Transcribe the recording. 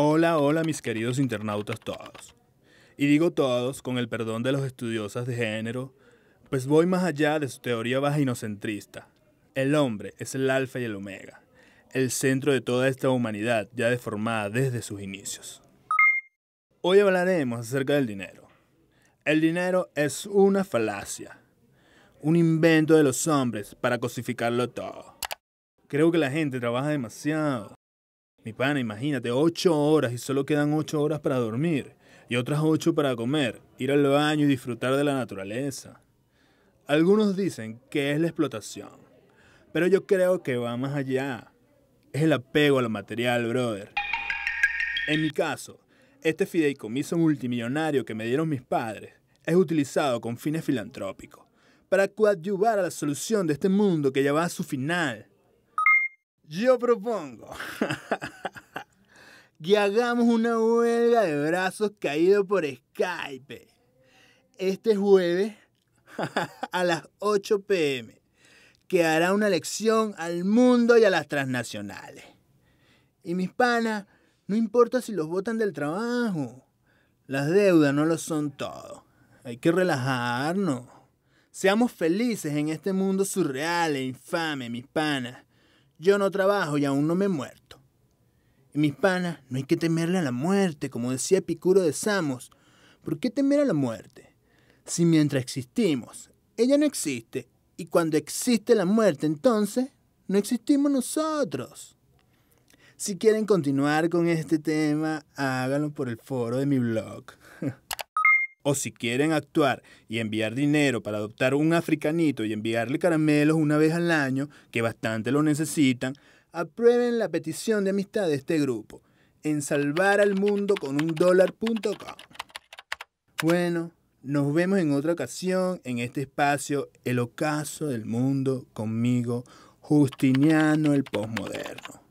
Hola, hola mis queridos internautas todos. Y digo todos con el perdón de los estudiosas de género, pues voy más allá de su teoría vaginocentrista El hombre es el alfa y el omega, el centro de toda esta humanidad ya deformada desde sus inicios. Hoy hablaremos acerca del dinero. El dinero es una falacia, un invento de los hombres para cosificarlo todo. Creo que la gente trabaja demasiado mi pana, imagínate, ocho horas y solo quedan ocho horas para dormir y otras ocho para comer, ir al baño y disfrutar de la naturaleza. Algunos dicen que es la explotación, pero yo creo que va más allá. Es el apego a lo material, brother. En mi caso, este fideicomiso multimillonario que me dieron mis padres es utilizado con fines filantrópicos, para coadyuvar a la solución de este mundo que ya va a su final. Yo propongo y hagamos una huelga de brazos caídos por Skype. Este jueves a las 8 pm, que hará una lección al mundo y a las transnacionales. Y mis panas, no importa si los votan del trabajo, las deudas no lo son todo. Hay que relajarnos. Seamos felices en este mundo surreal e infame, mis panas. Yo no trabajo y aún no me he muerto. Y mis panas, no hay que temerle a la muerte, como decía Picuro de Samos. ¿Por qué temer a la muerte? Si mientras existimos, ella no existe, y cuando existe la muerte, entonces, no existimos nosotros. Si quieren continuar con este tema, háganlo por el foro de mi blog. o si quieren actuar y enviar dinero para adoptar un africanito y enviarle caramelos una vez al año, que bastante lo necesitan, aprueben la petición de amistad de este grupo en salvar al mundo con un dólar.com. Bueno, nos vemos en otra ocasión en este espacio El ocaso del mundo conmigo, Justiniano el Postmoderno.